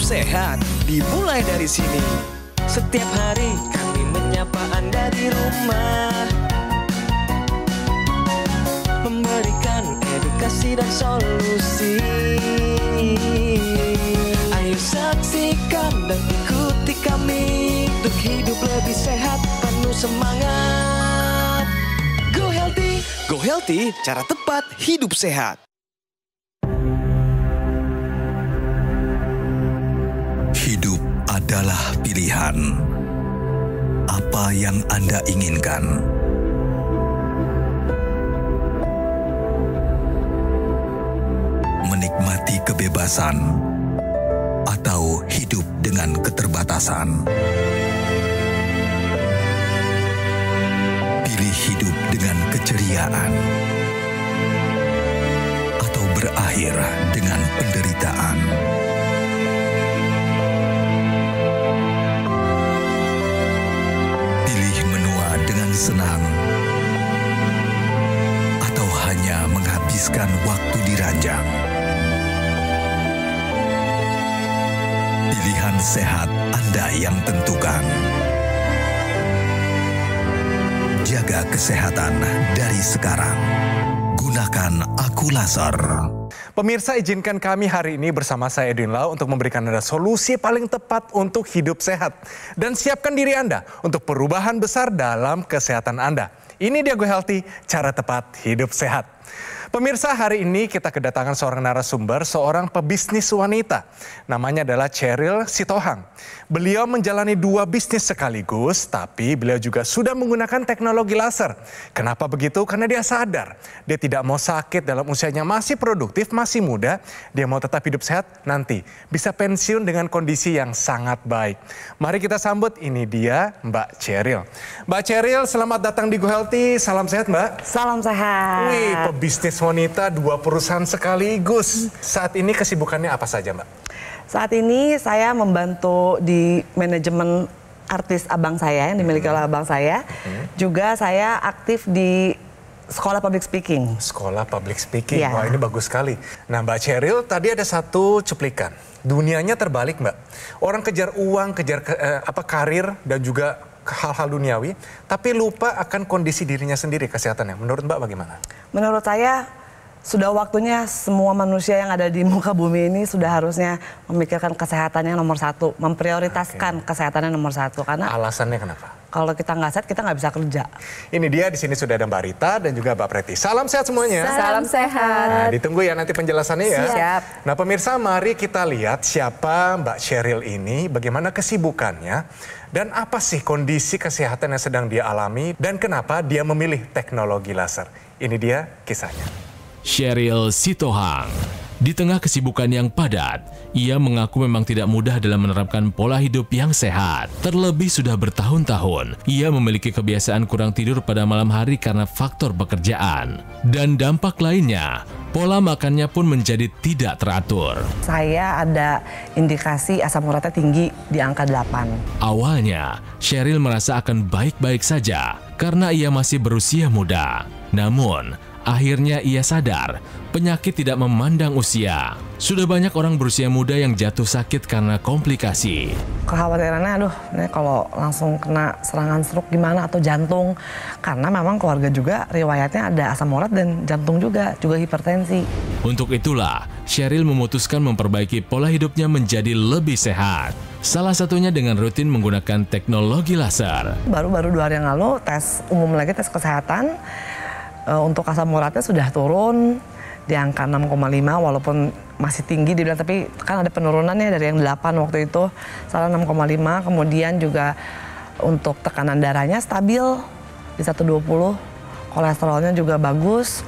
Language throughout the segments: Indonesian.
hidup sehat dimulai dari sini. Setiap hari kami menyapa Anda di rumah. Memberikan edukasi dan solusi. Ayo saksikan dan ikuti kami untuk hidup lebih sehat penuh semangat. Go healthy, go healthy, cara tepat hidup sehat. adalah pilihan. Apa yang Anda inginkan? Menikmati kebebasan atau hidup dengan keterbatasan? Pilih hidup dengan keceriaan atau berakhir dengan penderitaan. senang atau hanya menghabiskan waktu di ranjang. Pilihan sehat Anda yang tentukan. Jaga kesehatan dari sekarang. Gunakan Akulaser. Pemirsa izinkan kami hari ini bersama saya Edwin Lau untuk memberikan Anda solusi paling tepat untuk hidup sehat. Dan siapkan diri Anda untuk perubahan besar dalam kesehatan Anda. Ini dia Go Healthy, cara tepat hidup sehat. Pemirsa, hari ini kita kedatangan seorang narasumber, seorang pebisnis wanita. Namanya adalah Cheryl Sitohang. Beliau menjalani dua bisnis sekaligus, tapi beliau juga sudah menggunakan teknologi laser. Kenapa begitu? Karena dia sadar. Dia tidak mau sakit dalam usianya masih produktif, masih muda. Dia mau tetap hidup sehat nanti. Bisa pensiun dengan kondisi yang sangat baik. Mari kita sambut, ini dia Mbak Cheryl. Mbak Cheryl, selamat datang di Go Healthy. Salam sehat Mbak. Salam sehat. Wih, pebisnis wanita dua perusahaan sekaligus. Saat ini kesibukannya apa saja, Mbak? Saat ini saya membantu di manajemen artis abang saya yang dimiliki hmm. oleh abang saya. Hmm. Juga saya aktif di sekolah public speaking. Sekolah public speaking. Yeah. Wah, ini bagus sekali. Nah, Mbak Cheryl tadi ada satu cuplikan. Dunianya terbalik, Mbak. Orang kejar uang, kejar ke, eh, apa karir dan juga hal-hal duniawi, tapi lupa akan kondisi dirinya sendiri kesehatannya. Menurut Mbak bagaimana? Menurut saya sudah waktunya semua manusia yang ada di muka bumi ini sudah harusnya memikirkan kesehatannya nomor satu, memprioritaskan okay. kesehatannya nomor satu karena alasannya kenapa? Kalau kita nggak sehat kita nggak bisa kerja. Ini dia di sini sudah ada Mbak Rita dan juga Mbak Preti. Salam sehat semuanya. Salam, sehat. Nah, ditunggu ya nanti penjelasannya ya. Siap. Nah pemirsa mari kita lihat siapa Mbak Cheryl ini, bagaimana kesibukannya dan apa sih kondisi kesehatan yang sedang dia alami dan kenapa dia memilih teknologi laser? Ini dia kisahnya. Sheryl Sitohang di tengah kesibukan yang padat, ia mengaku memang tidak mudah dalam menerapkan pola hidup yang sehat. Terlebih sudah bertahun-tahun, ia memiliki kebiasaan kurang tidur pada malam hari karena faktor pekerjaan. Dan dampak lainnya, Pola makannya pun menjadi tidak teratur. Saya ada indikasi asam uratnya tinggi di angka 8. Awalnya, Cheryl merasa akan baik-baik saja karena ia masih berusia muda. Namun, Akhirnya ia sadar, penyakit tidak memandang usia. Sudah banyak orang berusia muda yang jatuh sakit karena komplikasi. Kekhawatirannya, aduh, ini kalau langsung kena serangan stroke gimana atau jantung. Karena memang keluarga juga riwayatnya ada asam urat dan jantung juga, juga hipertensi. Untuk itulah, Cheryl memutuskan memperbaiki pola hidupnya menjadi lebih sehat. Salah satunya dengan rutin menggunakan teknologi laser. Baru-baru dua hari yang lalu tes umum lagi tes kesehatan uh, untuk asam uratnya sudah turun di angka 6,5 walaupun masih tinggi dibilang tapi kan ada penurunannya dari yang 8 waktu itu sekarang 6,5 kemudian juga untuk tekanan darahnya stabil di 120 kolesterolnya juga bagus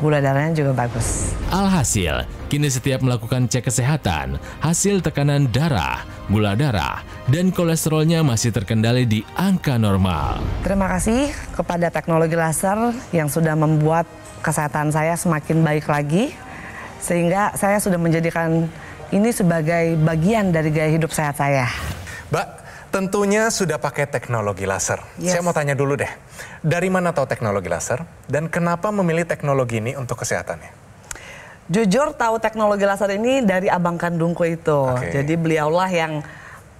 gula darahnya juga bagus. Alhasil, kini setiap melakukan cek kesehatan, hasil tekanan darah, gula darah, dan kolesterolnya masih terkendali di angka normal. Terima kasih kepada teknologi laser yang sudah membuat kesehatan saya semakin baik lagi. Sehingga saya sudah menjadikan ini sebagai bagian dari gaya hidup sehat saya. Mbak, tentunya sudah pakai teknologi laser. Yes. Saya mau tanya dulu deh, dari mana tahu teknologi laser dan kenapa memilih teknologi ini untuk kesehatannya? jujur tahu teknologi laser ini dari abang kandungku itu. Okay. Jadi beliaulah yang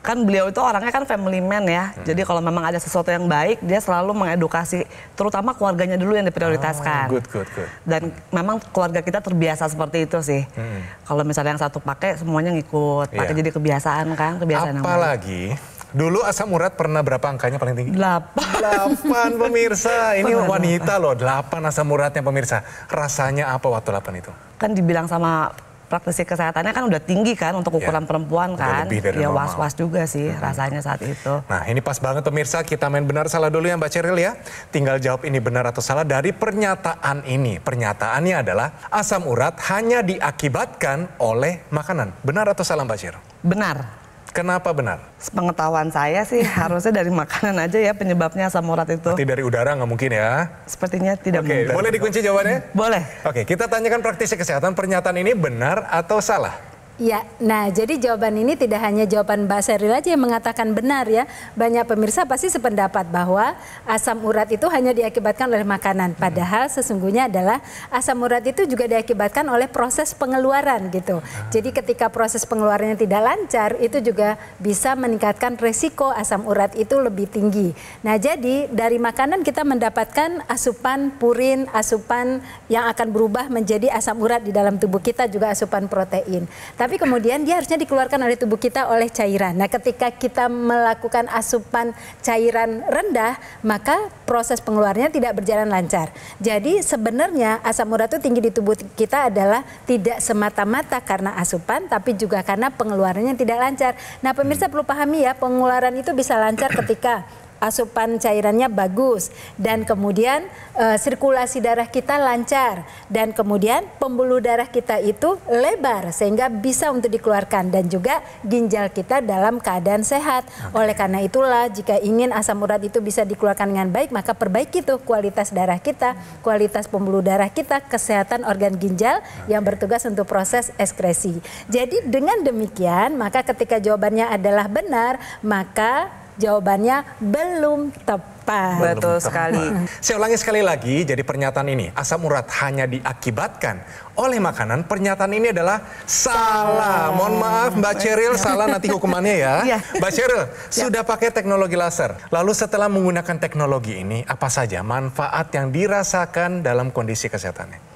kan beliau itu orangnya kan family man ya. Hmm. Jadi kalau memang ada sesuatu yang baik, dia selalu mengedukasi terutama keluarganya dulu yang diprioritaskan. Oh, good, good, good. Dan memang keluarga kita terbiasa seperti itu sih. Hmm. Kalau misalnya yang satu pakai semuanya ngikut, pakai yeah. jadi kebiasaan kan, kebiasaan Apalagi yang baik. Dulu asam urat pernah berapa angkanya paling tinggi? Delapan. Delapan pemirsa. Ini pernah wanita loh, delapan asam uratnya pemirsa. Rasanya apa waktu delapan itu? Kan dibilang sama praktisi kesehatannya kan udah tinggi kan untuk iya. ukuran kan. ya, perempuan kan. ya was-was juga sih hmm. rasanya saat itu. Nah ini pas banget pemirsa kita main benar salah dulu ya Mbak Ceril ya. Tinggal jawab ini benar atau salah dari pernyataan ini. Pernyataannya adalah asam urat hanya diakibatkan oleh makanan. Benar atau salah Mbak Ceril? Benar. Kenapa benar? Pengetahuan saya sih harusnya dari makanan aja ya penyebabnya asam urat itu. Tidak dari udara nggak mungkin ya? Sepertinya tidak Oke, mungkin. Boleh dikunci jawabannya? Boleh. Oke, kita tanyakan praktisi kesehatan pernyataan ini benar atau salah? Ya, nah jadi jawaban ini tidak hanya jawaban Mbak Seril aja yang mengatakan benar ya. Banyak pemirsa pasti sependapat bahwa asam urat itu hanya diakibatkan oleh makanan. Hmm. Padahal sesungguhnya adalah asam urat itu juga diakibatkan oleh proses pengeluaran gitu. Ah. Jadi ketika proses pengeluarannya tidak lancar itu juga bisa meningkatkan resiko asam urat itu lebih tinggi. Nah jadi dari makanan kita mendapatkan asupan purin, asupan yang akan berubah menjadi asam urat di dalam tubuh kita juga asupan protein. Tapi tapi kemudian dia harusnya dikeluarkan oleh tubuh kita oleh cairan. Nah, ketika kita melakukan asupan cairan rendah, maka proses pengeluarannya tidak berjalan lancar. Jadi sebenarnya asam urat itu tinggi di tubuh kita adalah tidak semata-mata karena asupan, tapi juga karena pengeluarannya tidak lancar. Nah, pemirsa hmm. perlu pahami ya, pengeluaran itu bisa lancar ketika asupan cairannya bagus dan kemudian uh, sirkulasi darah kita lancar dan kemudian pembuluh darah kita itu lebar sehingga bisa untuk dikeluarkan dan juga ginjal kita dalam keadaan sehat. Okay. Oleh karena itulah jika ingin asam urat itu bisa dikeluarkan dengan baik maka perbaiki tuh kualitas darah kita, kualitas pembuluh darah kita, kesehatan organ ginjal okay. yang bertugas untuk proses ekskresi. Jadi dengan demikian maka ketika jawabannya adalah benar maka jawabannya belum tepat. Betul tepat. sekali. Saya ulangi sekali lagi, jadi pernyataan ini, asam urat hanya diakibatkan oleh makanan. Pernyataan ini adalah salah. salah. Mohon maaf Mbak Ceril, salah nanti hukumannya ya. ya. Mbak Ceril, ya. sudah pakai teknologi laser. Lalu setelah menggunakan teknologi ini, apa saja manfaat yang dirasakan dalam kondisi kesehatannya?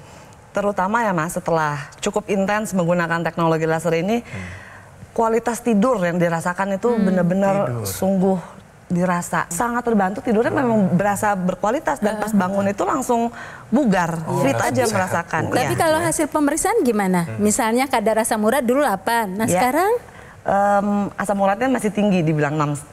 Terutama ya Mas, setelah cukup intens menggunakan teknologi laser ini, hmm kualitas tidur yang dirasakan itu hmm. benar-benar sungguh dirasa sangat terbantu tidurnya memang berasa berkualitas dan pas eh. bangun itu langsung bugar oh, fit aja merasakan tapi iya. kalau hasil pemeriksaan gimana hmm. misalnya kadar asam urat dulu 8 nah ya. sekarang um, asam uratnya masih tinggi dibilang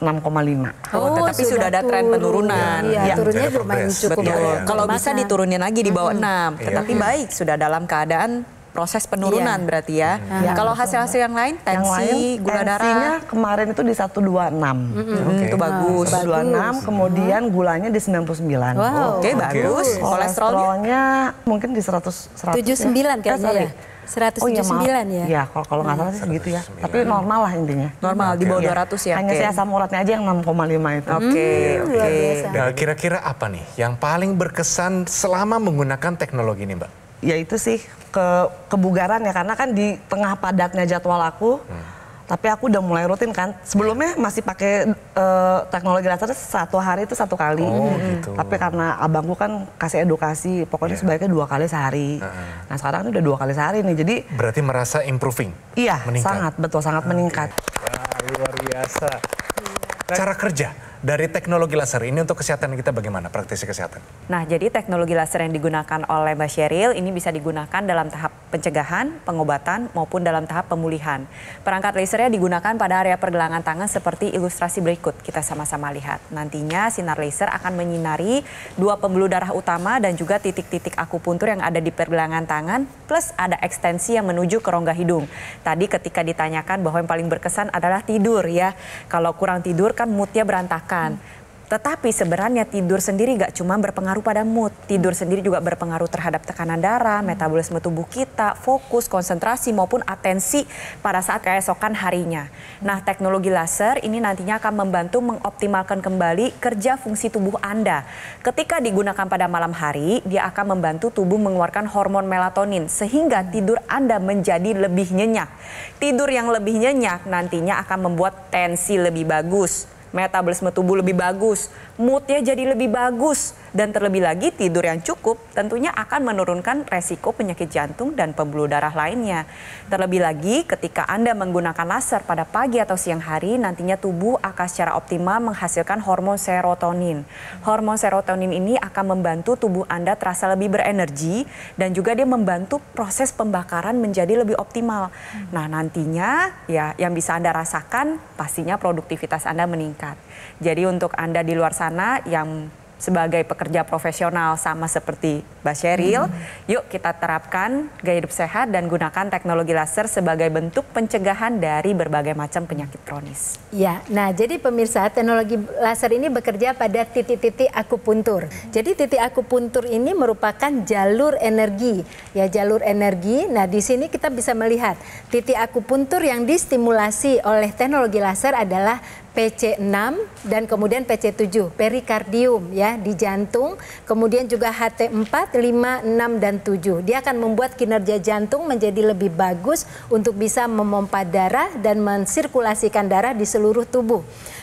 6,5. Oh, oh tapi sudah, ada tren penurunan. Iya, ya. turunnya lumayan cukup. Ya, ya. Kalau bisa diturunin lagi di bawah hmm. 6, tetapi hmm. baik sudah dalam keadaan proses penurunan iya. berarti ya. ya Kalau hasil-hasil yang lain tensi, yang lain, gula tensinya darah. kemarin itu di 126. Mm -hmm. okay. Itu bagus. 126 kemudian gulanya di 99. Wow. Oke, okay, okay. bagus. Kolesterolnya, Kolesterolnya mungkin di 100 100 79 kayaknya ya. 179 oh, iya, ya? Iya, kalau nggak salah sih segitu ya. Tapi normal lah intinya. Normal, okay. di bawah 200 iya. ya? Hanya okay. saya asam uratnya aja yang 6,5 itu. Oke, okay, iya, hmm, oke. Okay. Nah, kira-kira apa nih yang paling berkesan selama menggunakan teknologi ini, Mbak? ya itu sih ke kebugaran ya karena kan di tengah padatnya jadwal aku hmm. tapi aku udah mulai rutin kan sebelumnya masih pakai uh, teknologi laser satu hari itu satu kali oh, hmm. gitu. tapi karena abangku kan kasih edukasi pokoknya yeah. sebaiknya dua kali sehari uh -huh. nah sekarang ini udah dua kali sehari nih jadi berarti merasa improving iya meningkat. sangat betul sangat okay. meningkat Wah, luar biasa iya. cara kerja dari teknologi laser ini untuk kesehatan kita bagaimana praktisi kesehatan? Nah, jadi teknologi laser yang digunakan oleh Mbak Sheryl ini bisa digunakan dalam tahap pencegahan, pengobatan maupun dalam tahap pemulihan. Perangkat lasernya digunakan pada area pergelangan tangan seperti ilustrasi berikut. Kita sama-sama lihat. Nantinya sinar laser akan menyinari dua pembuluh darah utama dan juga titik-titik akupuntur yang ada di pergelangan tangan plus ada ekstensi yang menuju ke rongga hidung. Tadi ketika ditanyakan bahwa yang paling berkesan adalah tidur ya. Kalau kurang tidur kan moodnya berantakan makan. Hmm. Tetapi sebenarnya tidur sendiri gak cuma berpengaruh pada mood, tidur sendiri juga berpengaruh terhadap tekanan darah, metabolisme tubuh kita, fokus, konsentrasi maupun atensi pada saat keesokan harinya. Nah, teknologi laser ini nantinya akan membantu mengoptimalkan kembali kerja fungsi tubuh Anda. Ketika digunakan pada malam hari, dia akan membantu tubuh mengeluarkan hormon melatonin sehingga tidur Anda menjadi lebih nyenyak. Tidur yang lebih nyenyak nantinya akan membuat tensi lebih bagus metabolisme tubuh lebih bagus, moodnya jadi lebih bagus, dan terlebih lagi tidur yang cukup tentunya akan menurunkan resiko penyakit jantung dan pembuluh darah lainnya. Terlebih lagi ketika Anda menggunakan laser pada pagi atau siang hari nantinya tubuh akan secara optimal menghasilkan hormon serotonin. Hormon serotonin ini akan membantu tubuh Anda terasa lebih berenergi dan juga dia membantu proses pembakaran menjadi lebih optimal. Nah, nantinya ya yang bisa Anda rasakan pastinya produktivitas Anda meningkat. Jadi untuk Anda di luar sana yang sebagai pekerja profesional sama seperti Mbak Sheryl, hmm. yuk kita terapkan gaya hidup sehat dan gunakan teknologi laser sebagai bentuk pencegahan dari berbagai macam penyakit kronis. Ya, nah jadi pemirsa teknologi laser ini bekerja pada titik-titik akupuntur. Jadi titik akupuntur ini merupakan jalur energi, ya jalur energi. Nah di sini kita bisa melihat titik akupuntur yang distimulasi oleh teknologi laser adalah PC6 dan kemudian PC7 perikardium ya di jantung kemudian juga HT4 5 6 dan 7 dia akan membuat kinerja jantung menjadi lebih bagus untuk bisa memompa darah dan mensirkulasikan darah di seluruh tubuh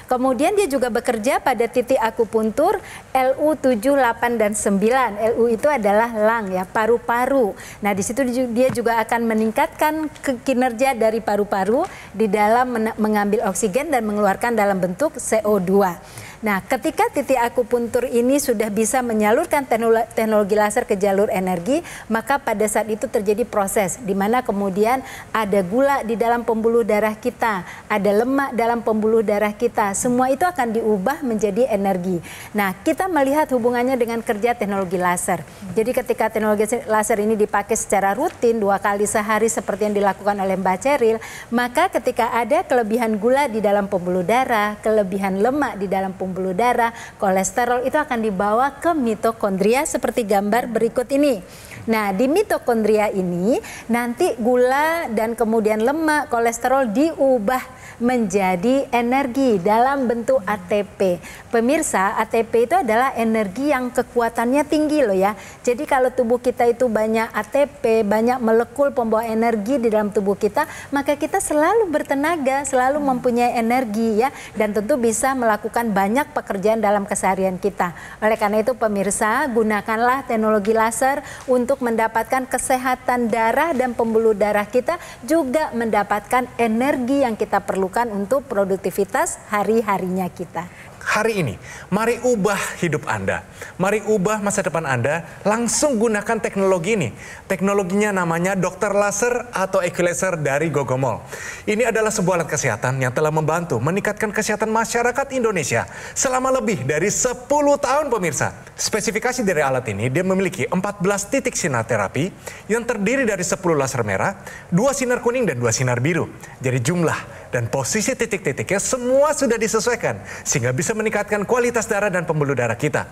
Kemudian dia juga bekerja pada titik akupuntur LU 7, 8 dan 9. LU itu adalah lang ya, paru-paru. Nah, di situ dia juga akan meningkatkan kinerja dari paru-paru di dalam mengambil oksigen dan mengeluarkan dalam bentuk CO2. Nah, ketika titik akupuntur ini sudah bisa menyalurkan teknologi laser ke jalur energi, maka pada saat itu terjadi proses di mana kemudian ada gula di dalam pembuluh darah kita, ada lemak dalam pembuluh darah kita. Semua itu akan diubah menjadi energi. Nah, kita melihat hubungannya dengan kerja teknologi laser. Jadi ketika teknologi laser ini dipakai secara rutin dua kali sehari seperti yang dilakukan oleh Mbak Ceril, maka ketika ada kelebihan gula di dalam pembuluh darah, kelebihan lemak di dalam pembuluh pembuluh darah, kolesterol itu akan dibawa ke mitokondria seperti gambar berikut ini. Nah, di mitokondria ini nanti gula dan kemudian lemak, kolesterol diubah menjadi energi dalam bentuk ATP. Pemirsa, ATP itu adalah energi yang kekuatannya tinggi loh ya. Jadi kalau tubuh kita itu banyak ATP, banyak molekul pembawa energi di dalam tubuh kita, maka kita selalu bertenaga, selalu hmm. mempunyai energi ya dan tentu bisa melakukan banyak pekerjaan dalam keseharian kita. Oleh karena itu pemirsa, gunakanlah teknologi laser untuk mendapatkan kesehatan darah dan pembuluh darah kita juga mendapatkan energi yang kita perlu lakukan untuk produktivitas hari-harinya kita hari ini. Mari ubah hidup Anda. Mari ubah masa depan Anda. Langsung gunakan teknologi ini. Teknologinya namanya dokter laser atau equilaser dari Gogomol. Ini adalah sebuah alat kesehatan yang telah membantu meningkatkan kesehatan masyarakat Indonesia selama lebih dari 10 tahun pemirsa. Spesifikasi dari alat ini dia memiliki 14 titik sinar terapi yang terdiri dari 10 laser merah, 2 sinar kuning dan 2 sinar biru. Jadi jumlah dan posisi titik-titiknya semua sudah disesuaikan sehingga bisa meningkatkan kualitas darah dan pembuluh darah kita.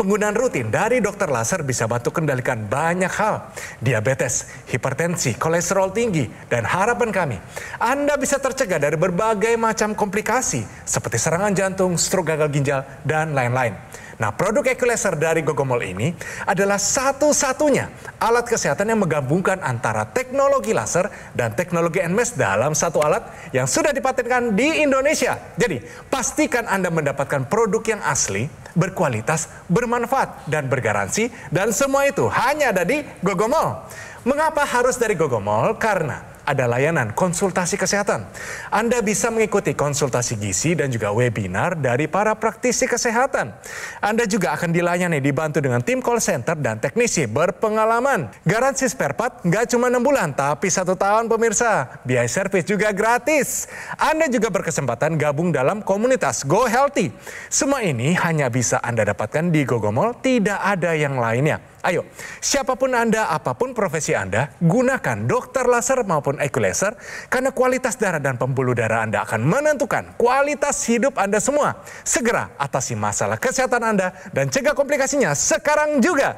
Penggunaan rutin dari dokter laser bisa bantu kendalikan banyak hal. Diabetes, hipertensi, kolesterol tinggi, dan harapan kami. Anda bisa tercegah dari berbagai macam komplikasi seperti serangan jantung, stroke gagal ginjal, dan lain-lain. Nah, produk equalizer dari Gogomol ini adalah satu-satunya alat kesehatan yang menggabungkan antara teknologi laser dan teknologi NMES dalam satu alat yang sudah dipatenkan di Indonesia. Jadi, pastikan Anda mendapatkan produk yang asli, berkualitas, bermanfaat, dan bergaransi. Dan semua itu hanya ada di Gogomol. Mengapa harus dari Gogomol? Karena ada layanan konsultasi kesehatan. Anda bisa mengikuti konsultasi gizi dan juga webinar dari para praktisi kesehatan. Anda juga akan dilayani dibantu dengan tim call center dan teknisi berpengalaman. Garansi spare part nggak cuma 6 bulan, tapi satu tahun pemirsa. Biaya servis juga gratis. Anda juga berkesempatan gabung dalam komunitas Go Healthy. Semua ini hanya bisa Anda dapatkan di Gogomol, tidak ada yang lainnya. Ayo, siapapun Anda, apapun profesi Anda, gunakan dokter laser maupun equalaser karena kualitas darah dan pembuluh darah Anda akan menentukan kualitas hidup Anda semua. Segera atasi masalah kesehatan Anda dan cegah komplikasinya sekarang juga.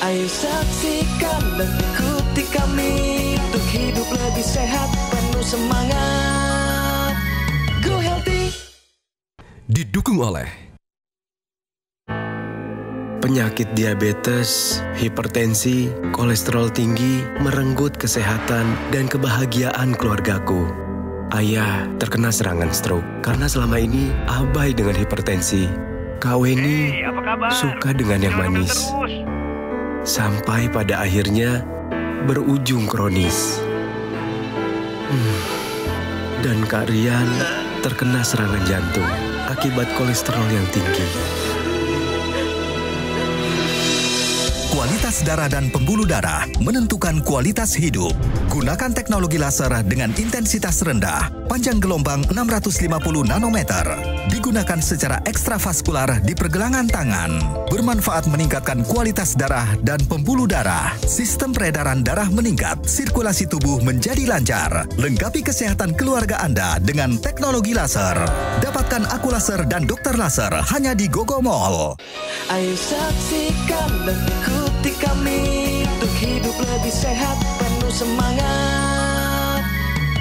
Ayo saksikan dan kami untuk hidup lebih sehat penuh semangat. Go healthy. Didukung oleh Penyakit diabetes, hipertensi, kolesterol tinggi merenggut kesehatan dan kebahagiaan keluargaku. Ayah terkena serangan stroke karena selama ini abai dengan hipertensi. Kaweni hey, suka dengan yang manis. Sampai pada akhirnya berujung kronis. Hmm. Dan Kak Rian terkena serangan jantung akibat kolesterol yang tinggi. darah dan pembuluh darah menentukan kualitas hidup. Gunakan teknologi laser dengan intensitas rendah, panjang gelombang 650 nanometer. Digunakan secara ekstravaskular di pergelangan tangan. Bermanfaat meningkatkan kualitas darah dan pembuluh darah. Sistem peredaran darah meningkat, sirkulasi tubuh menjadi lancar. Lengkapi kesehatan keluarga Anda dengan teknologi laser. Dapatkan aku laser dan dokter laser hanya di Gogo Mall. Ayo saksikan kami untuk hidup lebih sehat, penuh semangat.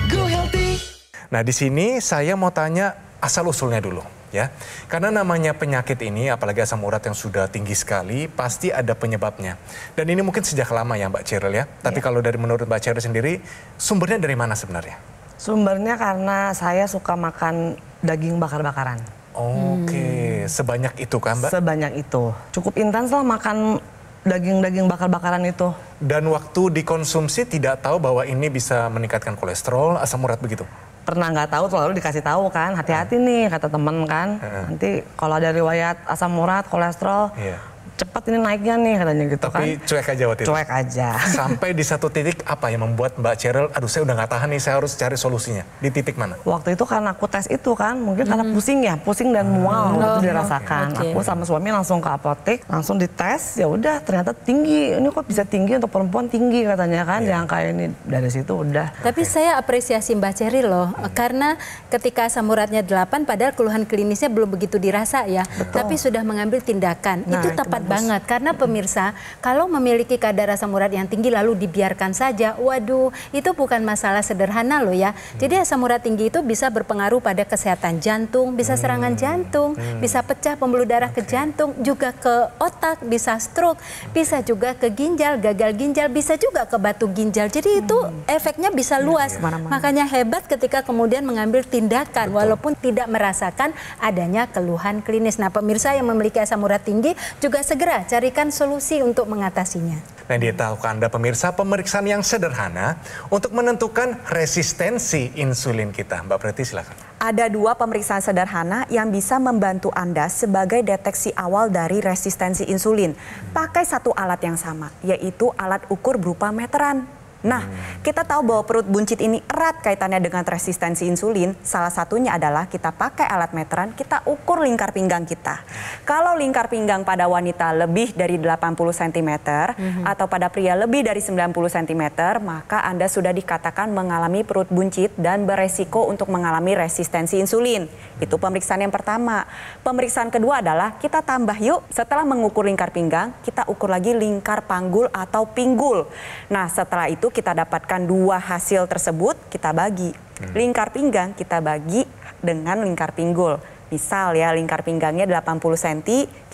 Go healthy. Nah, di sini saya mau tanya asal usulnya dulu ya. Karena namanya penyakit ini apalagi asam urat yang sudah tinggi sekali pasti ada penyebabnya. Dan ini mungkin sejak lama ya Mbak Cheryl ya. Tapi ya. kalau dari menurut Mbak Cheryl sendiri sumbernya dari mana sebenarnya? Sumbernya karena saya suka makan daging bakar-bakaran. Oke, okay. hmm. sebanyak itu kan Mbak? Sebanyak itu. Cukup intens lah makan daging-daging bakar-bakaran itu. Dan waktu dikonsumsi tidak tahu bahwa ini bisa meningkatkan kolesterol, asam urat begitu? Pernah nggak tahu, terlalu dikasih tahu kan, hati-hati nih kata temen kan. Nanti kalau ada riwayat asam urat, kolesterol, yeah cepat ini naiknya nih katanya gitu Tapi kan. Tapi cuek aja waktu itu. Cuek aja. Sampai di satu titik apa yang membuat Mbak Cheryl, aduh saya udah gak tahan nih, saya harus cari solusinya. Di titik mana? Waktu itu karena aku tes itu kan, mungkin hmm. karena pusing ya, pusing dan mual hmm. itu oh, iya. dirasakan. Okay. Aku sama suami langsung ke apotek, langsung dites, ya udah ternyata tinggi. Ini kok bisa tinggi untuk perempuan tinggi katanya kan, yeah. yang kayak ini dari situ udah. Tapi okay. saya apresiasi Mbak Cheryl loh, hmm. karena ketika samuratnya 8 padahal keluhan klinisnya belum begitu dirasa ya, Betul. tapi sudah mengambil tindakan. Nah, itu tepat banget karena pemirsa kalau memiliki kadar asam urat yang tinggi lalu dibiarkan saja, waduh itu bukan masalah sederhana loh ya. Hmm. Jadi asam urat tinggi itu bisa berpengaruh pada kesehatan jantung, bisa hmm. serangan jantung, hmm. bisa pecah pembuluh darah ke jantung, juga ke otak, bisa stroke, bisa juga ke ginjal, gagal ginjal, bisa juga ke batu ginjal. Jadi itu efeknya bisa iya, luas. Iya. Makanya hebat ketika kemudian mengambil tindakan walaupun tidak merasakan adanya keluhan klinis. Nah pemirsa yang memiliki asam urat tinggi juga segera Segera carikan solusi untuk mengatasinya. Nah, dia tahu Anda pemirsa pemeriksaan yang sederhana untuk menentukan resistensi insulin kita. Mbak Preti silakan. Ada dua pemeriksaan sederhana yang bisa membantu Anda sebagai deteksi awal dari resistensi insulin. Pakai satu alat yang sama, yaitu alat ukur berupa meteran. Nah, kita tahu bahwa perut buncit ini erat kaitannya dengan resistensi insulin. Salah satunya adalah kita pakai alat meteran, kita ukur lingkar pinggang kita. Kalau lingkar pinggang pada wanita lebih dari 80 cm hmm. atau pada pria lebih dari 90 cm, maka Anda sudah dikatakan mengalami perut buncit dan beresiko untuk mengalami resistensi insulin. Itu pemeriksaan yang pertama. Pemeriksaan kedua adalah kita tambah yuk setelah mengukur lingkar pinggang, kita ukur lagi lingkar panggul atau pinggul. Nah, setelah itu kita dapatkan dua hasil tersebut kita bagi. Hmm. Lingkar pinggang kita bagi dengan lingkar pinggul. Misal ya lingkar pinggangnya 80 cm,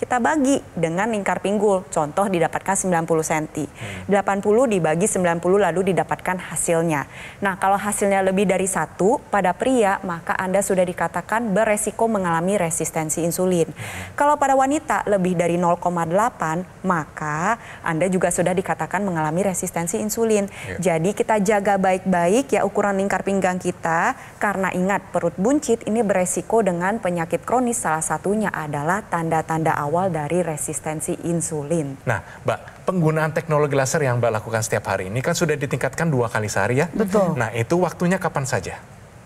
kita bagi dengan lingkar pinggul. Contoh didapatkan 90 cm. 80 dibagi 90 lalu didapatkan hasilnya. Nah kalau hasilnya lebih dari satu pada pria maka Anda sudah dikatakan beresiko mengalami resistensi insulin. Hmm. Kalau pada wanita lebih dari 0,8 maka Anda juga sudah dikatakan mengalami resistensi insulin. Ya. Jadi kita jaga baik-baik ya ukuran lingkar pinggang kita karena ingat perut buncit ini beresiko dengan penyakit penyakit kronis salah satunya adalah tanda-tanda awal dari resistensi insulin. Nah, Mbak, penggunaan teknologi laser yang Mbak lakukan setiap hari ini kan sudah ditingkatkan dua kali sehari ya? Betul. Nah, itu waktunya kapan saja?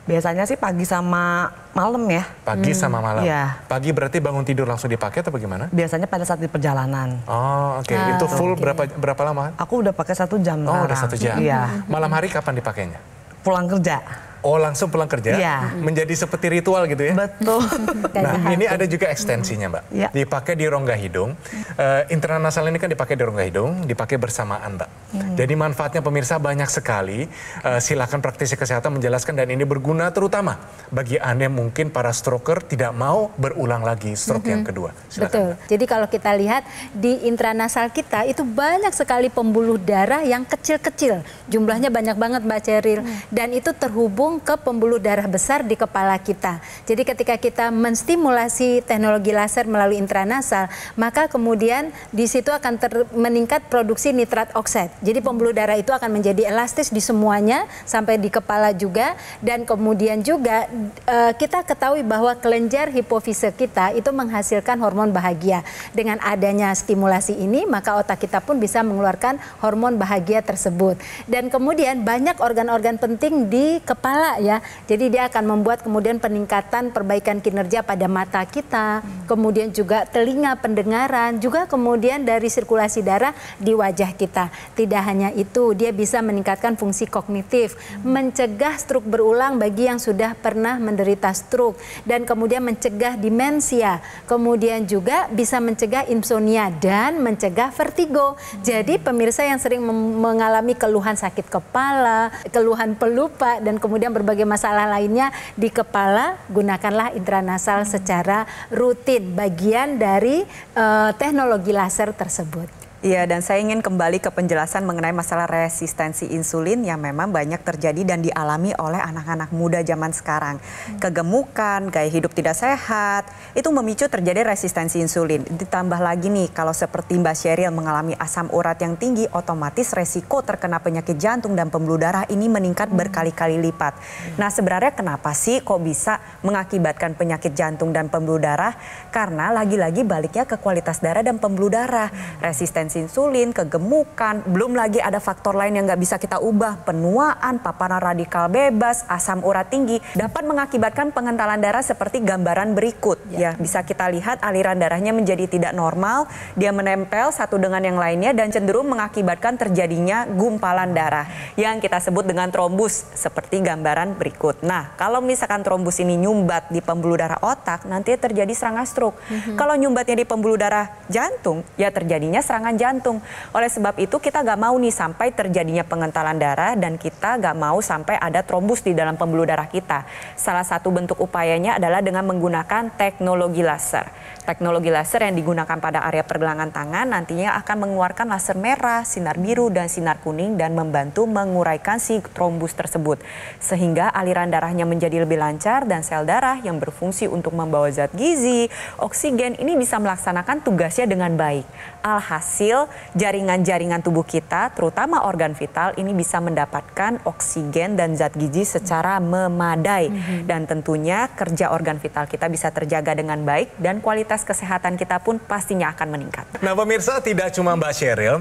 Biasanya sih pagi sama malam ya. Pagi hmm. sama malam. Ya. Pagi berarti bangun tidur langsung dipakai atau bagaimana? Biasanya pada saat di perjalanan. Oh, oke. Okay. Ah, itu full okay. berapa berapa lama? Aku udah pakai satu jam. Oh, sekarang. udah satu jam. Iya. Malam hari kapan dipakainya? Pulang kerja oh langsung pulang kerja, ya. menjadi seperti ritual gitu ya. Betul. nah ini gitu. ada juga ekstensinya mbak, ya. dipakai di rongga hidung. Uh, nasal ini kan dipakai di rongga hidung, dipakai bersamaan mbak. Ya. Jadi manfaatnya pemirsa banyak sekali. Uh, silakan praktisi kesehatan menjelaskan dan ini berguna terutama bagi Anda mungkin para stroker tidak mau berulang lagi stroke mm -hmm. yang kedua. Silakan, Betul. Jadi kalau kita lihat di intranasal kita itu banyak sekali pembuluh darah yang kecil-kecil. Jumlahnya banyak banget Mbak Ceril mm. dan itu terhubung ke pembuluh darah besar di kepala kita. Jadi ketika kita menstimulasi teknologi laser melalui intranasal, maka kemudian di situ akan meningkat produksi nitrat oksida. Jadi pembuluh darah itu akan menjadi elastis di semuanya sampai di kepala juga dan kemudian juga e, kita ketahui bahwa kelenjar hipofise kita itu menghasilkan hormon bahagia. Dengan adanya stimulasi ini maka otak kita pun bisa mengeluarkan hormon bahagia tersebut. Dan kemudian banyak organ-organ penting di kepala ya. Jadi dia akan membuat kemudian peningkatan perbaikan kinerja pada mata kita, hmm. kemudian juga telinga pendengaran, juga kemudian dari sirkulasi darah di wajah kita. Tidak hanya itu, dia bisa meningkatkan fungsi kognitif, mencegah stroke berulang bagi yang sudah pernah menderita stroke dan kemudian mencegah demensia, kemudian juga bisa mencegah insomnia dan mencegah vertigo. Jadi pemirsa yang sering mengalami keluhan sakit kepala, keluhan pelupa dan kemudian berbagai masalah lainnya di kepala, gunakanlah intranasal secara rutin bagian dari uh, teknologi laser tersebut. Iya, dan saya ingin kembali ke penjelasan mengenai masalah resistensi insulin yang memang banyak terjadi dan dialami oleh anak-anak muda zaman sekarang. Kegemukan, gaya hidup tidak sehat, itu memicu terjadi resistensi insulin. Ditambah lagi nih, kalau seperti Mbak Sheryl mengalami asam urat yang tinggi, otomatis resiko terkena penyakit jantung dan pembuluh darah ini meningkat hmm. berkali-kali lipat. Nah, sebenarnya kenapa sih kok bisa mengakibatkan penyakit jantung dan pembuluh darah? Karena lagi-lagi baliknya ke kualitas darah dan pembuluh darah. Resistensi resistensi insulin, kegemukan, belum lagi ada faktor lain yang nggak bisa kita ubah, penuaan, paparan radikal bebas, asam urat tinggi, dapat mengakibatkan pengentalan darah seperti gambaran berikut. Ya, ya bisa kita lihat aliran darahnya menjadi tidak normal, dia menempel satu dengan yang lainnya dan cenderung mengakibatkan terjadinya gumpalan darah yang kita sebut dengan trombus seperti gambaran berikut. Nah, kalau misalkan trombus ini nyumbat di pembuluh darah otak, nanti terjadi serangan stroke. Mm -hmm. Kalau nyumbatnya di pembuluh darah jantung, ya terjadinya serangan jantung. Oleh sebab itu kita gak mau nih sampai terjadinya pengentalan darah dan kita gak mau sampai ada trombus di dalam pembuluh darah kita. Salah satu bentuk upayanya adalah dengan menggunakan teknologi laser. Teknologi laser yang digunakan pada area pergelangan tangan nantinya akan mengeluarkan laser merah, sinar biru, dan sinar kuning dan membantu menguraikan si trombus tersebut. Sehingga aliran darahnya menjadi lebih lancar dan sel darah yang berfungsi untuk membawa zat gizi, oksigen ini bisa melaksanakan tugasnya berfungsinya dengan baik. Alhasil jaringan-jaringan tubuh kita, terutama organ vital ini bisa mendapatkan oksigen dan zat gizi secara memadai mm -hmm. dan tentunya kerja organ vital kita bisa terjaga dengan baik dan kualitas kesehatan kita pun pastinya akan meningkat. Nah pemirsa tidak cuma Mbak Sheryl,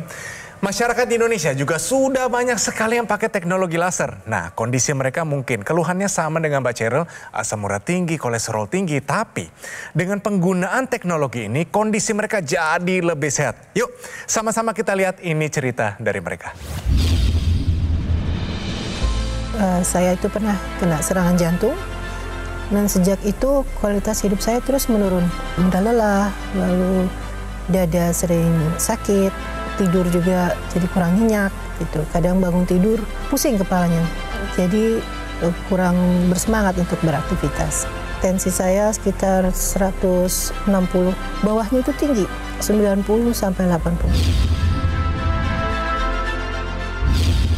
Masyarakat di Indonesia juga sudah banyak sekali yang pakai teknologi laser. Nah, kondisi mereka mungkin keluhannya sama dengan Mbak Cheryl, asam urat tinggi, kolesterol tinggi. Tapi dengan penggunaan teknologi ini, kondisi mereka jadi lebih sehat. Yuk, sama-sama kita lihat ini cerita dari mereka. Uh, saya itu pernah kena serangan jantung. Dan sejak itu kualitas hidup saya terus menurun. Mudah lelah, lalu dada sering sakit, tidur juga jadi kurang nyenyak gitu. Kadang bangun tidur pusing kepalanya. Jadi eh, kurang bersemangat untuk beraktivitas. Tensi saya sekitar 160, bawahnya itu tinggi, 90 sampai 80.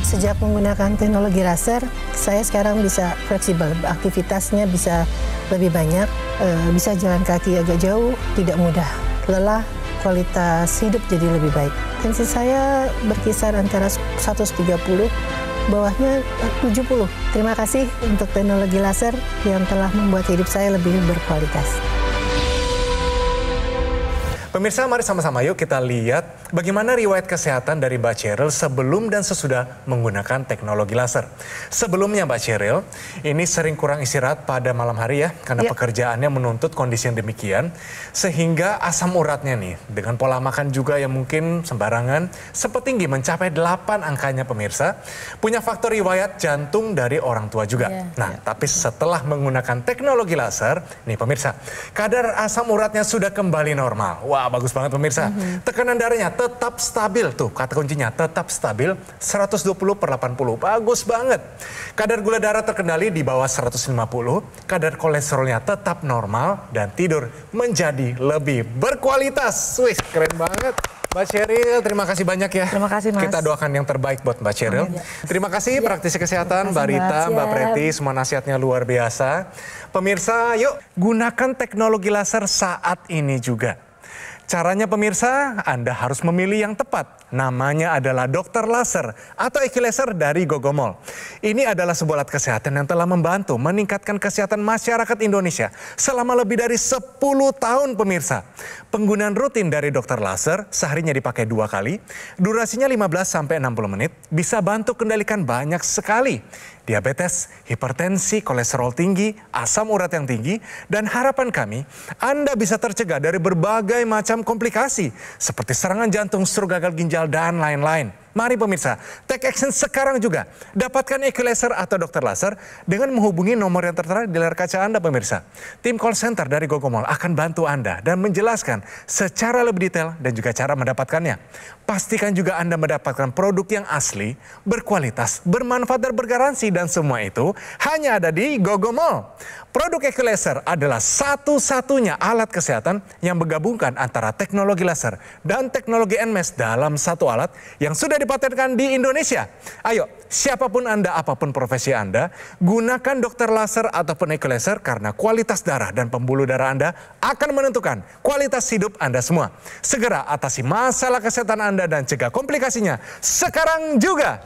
Sejak menggunakan teknologi laser, saya sekarang bisa fleksibel, aktivitasnya bisa lebih banyak, eh, bisa jalan kaki agak jauh, tidak mudah, lelah, kualitas hidup jadi lebih baik. Tensi saya berkisar antara 130 bawahnya 70. Terima kasih untuk teknologi laser yang telah membuat hidup saya lebih berkualitas. Pemirsa mari sama-sama yuk kita lihat bagaimana riwayat kesehatan dari Mbak Cheryl sebelum dan sesudah menggunakan teknologi laser. Sebelumnya Mbak Cheryl ini sering kurang istirahat pada malam hari ya karena ya. pekerjaannya menuntut kondisi yang demikian sehingga asam uratnya nih dengan pola makan juga yang mungkin sembarangan sepetinggi mencapai 8 angkanya pemirsa punya faktor riwayat jantung dari orang tua juga. Ya. Nah, ya. tapi setelah menggunakan teknologi laser, nih pemirsa, kadar asam uratnya sudah kembali normal. Wah, Wah, bagus banget pemirsa. Mm -hmm. Tekanan darahnya tetap stabil tuh, kata kuncinya tetap stabil 120 per 80. Bagus banget. Kadar gula darah terkendali di bawah 150, kadar kolesterolnya tetap normal dan tidur menjadi lebih berkualitas. Swiss keren banget. Mbak Cheryl, terima kasih banyak ya. Terima kasih Mas. Kita doakan yang terbaik buat Mbak Cheryl. Amin, ya. Terima kasih ya. praktisi kesehatan kasih, Mbak Rita, Mbak, Mbak Preti, semua nasihatnya luar biasa. Pemirsa, yuk gunakan teknologi laser saat ini juga. Caranya pemirsa, Anda harus memilih yang tepat. Namanya adalah dokter laser atau ekilaser dari Gogomol. Ini adalah sebuah alat kesehatan yang telah membantu meningkatkan kesehatan masyarakat Indonesia selama lebih dari 10 tahun pemirsa. Penggunaan rutin dari dokter laser seharinya dipakai dua kali, durasinya 15 sampai 60 menit, bisa bantu kendalikan banyak sekali diabetes, hipertensi, kolesterol tinggi, asam urat yang tinggi, dan harapan kami Anda bisa tercegah dari berbagai macam komplikasi seperti serangan jantung, stroke gagal ginjal, dan lain-lain. Mari pemirsa, take action sekarang juga. Dapatkan equalizer atau dokter laser dengan menghubungi nomor yang tertera di layar kaca Anda pemirsa. Tim call center dari Gogomol akan bantu Anda dan menjelaskan secara lebih detail dan juga cara mendapatkannya. Pastikan juga Anda mendapatkan produk yang asli, berkualitas, bermanfaat dan bergaransi dan semua itu hanya ada di Gogomol. Produk equalizer adalah satu-satunya alat kesehatan yang menggabungkan antara teknologi laser dan teknologi NMES dalam satu alat yang sudah dipatenkan di Indonesia. Ayo, siapapun Anda, apapun profesi Anda, gunakan dokter laser atau penekel laser karena kualitas darah dan pembuluh darah Anda akan menentukan kualitas hidup Anda semua. Segera atasi masalah kesehatan Anda dan cegah komplikasinya sekarang juga.